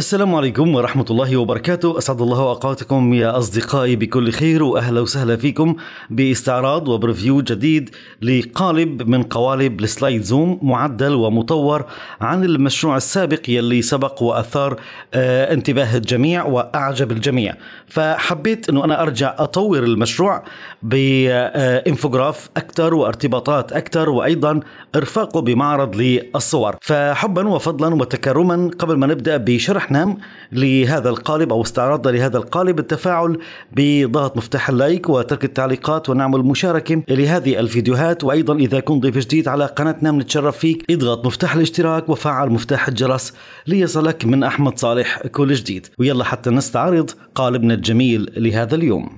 السلام عليكم ورحمة الله وبركاته أسعد الله أوقاتكم يا أصدقائي بكل خير وأهلا وسهلا فيكم باستعراض وبرفيو جديد لقالب من قوالب السلايد زوم معدل ومطور عن المشروع السابق يلي سبق وأثار آه، انتباه الجميع وأعجب الجميع فحبيت أنه أنا أرجع أطور المشروع بإنفوغراف آه، أكثر وارتباطات أكثر وأيضا إرفاقه بمعرض للصور فحبا وفضلا وتكرما قبل ما نبدأ بشرح الاحلام لهذا القالب او استعرضنا لهذا القالب التفاعل بضغط مفتاح اللايك وترك التعليقات ونعمل مشاركه لهذه الفيديوهات وايضا اذا كنت ضيف جديد على قناتنا بنتشرف فيك اضغط مفتاح الاشتراك وفعل مفتاح الجرس ليصلك من احمد صالح كل جديد ويلا حتى نستعرض قالبنا الجميل لهذا اليوم.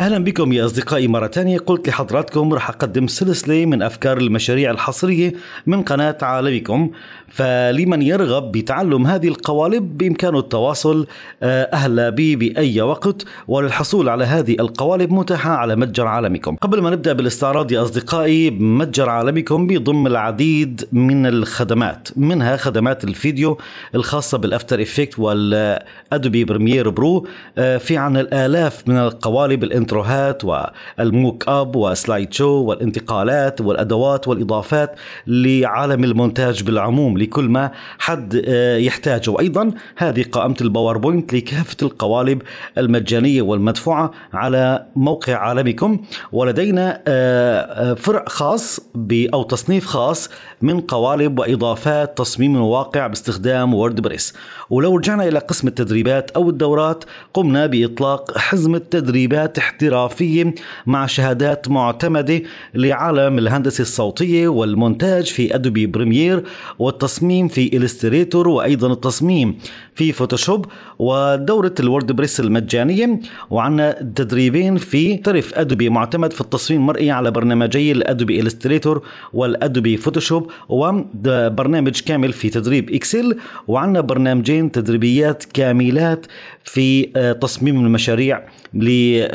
أهلا بكم يا أصدقائي مرة تانية قلت لحضراتكم رح أقدم سلسلة من أفكار المشاريع الحصرية من قناة عالمكم فلمن يرغب بتعلم هذه القوالب بإمكانه التواصل آه، أهلا بي بأي وقت وللحصول على هذه القوالب متاحة على متجر عالمكم قبل ما نبدأ بالاستعراض يا أصدقائي متجر عالمكم بيضم العديد من الخدمات منها خدمات الفيديو الخاصة بالأفتر إفكت والأدوبي بريمير برو آه، في عن الآلاف من القوالب الانترنت الانتروهات والموك اب وسلايد شو والانتقالات والادوات والاضافات لعالم المونتاج بالعموم لكل ما حد آه، يحتاجه وايضا هذه قائمه الباوربوينت لكافه القوالب المجانيه والمدفوعه على موقع عالمكم ولدينا آه، آه، فرع خاص او تصنيف خاص من قوالب واضافات تصميم المواقع باستخدام ووردبريس ولو رجعنا الى قسم التدريبات او الدورات قمنا باطلاق حزمه تدريبات تحت احترافية مع شهادات معتمدة لعالم الهندسة الصوتية والمونتاج في أدوبي بريمير والتصميم في إلستريتور وأيضا التصميم في فوتوشوب ودورة الورد بريس المجانية وعنا تدريبين في طرف أدوبي معتمد في التصميم المرئي على برنامجي الأدوبي إلستريتور والأدوبي فوتوشوب وبرنامج كامل في تدريب إكسل وعنا برنامجين تدريبيات كاملات في آه، تصميم المشاريع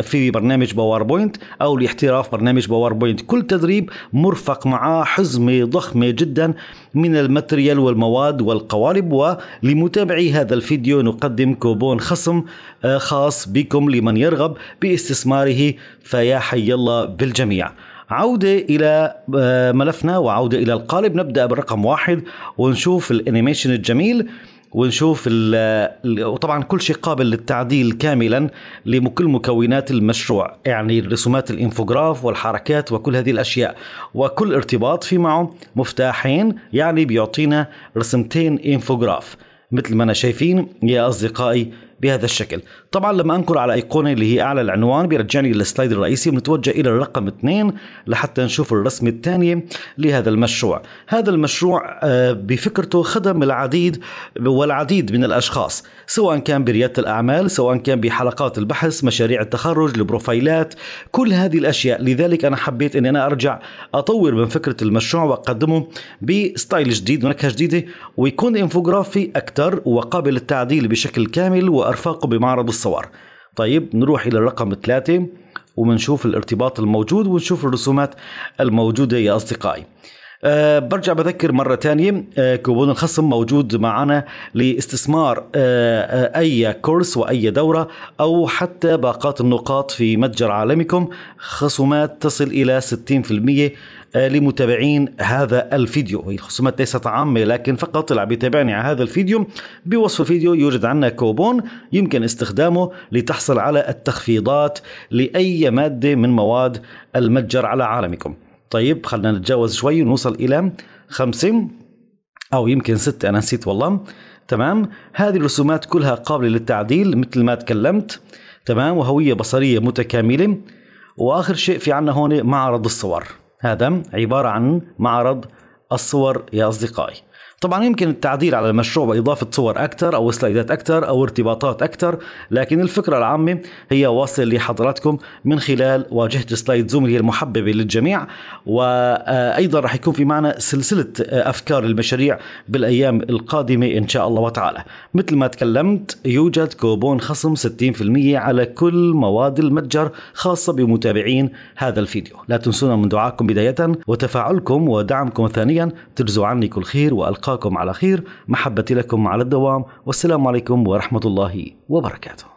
في برنامج باوربوينت او لاحتراف برنامج باوربوينت كل تدريب مرفق معه حزمه ضخمه جدا من الماتريال والمواد والقوالب ولمتابعي هذا الفيديو نقدم كوبون خصم آه، خاص بكم لمن يرغب باستثماره فيا حي الله بالجميع عودة إلى آه، ملفنا وعودة إلى القالب نبدأ برقم واحد ونشوف الانيميشن الجميل ونشوف وطبعا كل شيء قابل للتعديل كاملا لكل مكونات المشروع يعني رسومات الانفوغراف والحركات وكل هذه الاشياء وكل ارتباط في معه مفتاحين يعني بيعطينا رسمتين انفوغراف مثل ما انا شايفين يا اصدقائي بهذا الشكل طبعا لما انقر على ايقونه اللي هي اعلى العنوان بيرجعني للسلايد الرئيسي ونتوجه الى الرقم 2 لحتى نشوف الرسمه الثانيه لهذا المشروع هذا المشروع آه، بفكرته خدم العديد والعديد من الاشخاص سواء كان برياده الاعمال سواء كان بحلقات البحث مشاريع التخرج البروفايلات كل هذه الاشياء لذلك انا حبيت اني انا ارجع اطور من فكره المشروع واقدمه بستايل جديد ونكهه جديده ويكون انفوجرافي اكثر وقابل للتعديل بشكل كامل و وأرفاقه بمعرض الصور طيب نروح إلى الرقم ثلاثة وبنشوف الارتباط الموجود ونشوف الرسومات الموجودة يا أصدقائي أه برجع بذكر مرة تانية أه كوبون الخصم موجود معنا لاستثمار آه،, أه أي كورس وأي دورة أو حتى باقات النقاط في متجر عالمكم خصومات تصل إلى 60% لمتابعين هذا الفيديو هي الخصومات ليست عامة لكن فقط اللي عم على هذا الفيديو بوصف الفيديو يوجد عندنا كوبون يمكن استخدامه لتحصل على التخفيضات لأي مادة من مواد المتجر على عالمكم طيب خلينا نتجاوز شوي ونوصل إلى خمسة أو يمكن ستة أنا نسيت والله تمام هذه الرسومات كلها قابلة للتعديل مثل ما تكلمت تمام وهوية بصرية متكاملة وآخر شيء في عنا هون معرض الصور هذا عبارة عن معرض الصور يا أصدقائي طبعا يمكن التعديل على المشروع بإضافة صور أكثر أو سلايدات أكثر أو ارتباطات أكثر لكن الفكرة العامة هي واصل لحضراتكم من خلال واجهة سلايد زوم هي المحببة للجميع وأيضا راح يكون في معنا سلسلة أفكار المشاريع بالأيام القادمة إن شاء الله وتعالى مثل ما تكلمت يوجد كوبون خصم 60% على كل مواد المتجر خاصة بمتابعين هذا الفيديو لا تنسونا من دعاكم بداية وتفاعلكم ودعمكم ثانيا تجزوا عني كل خير وألقاكم نلقاكم على خير محبتي لكم على الدوام والسلام عليكم ورحمة الله وبركاته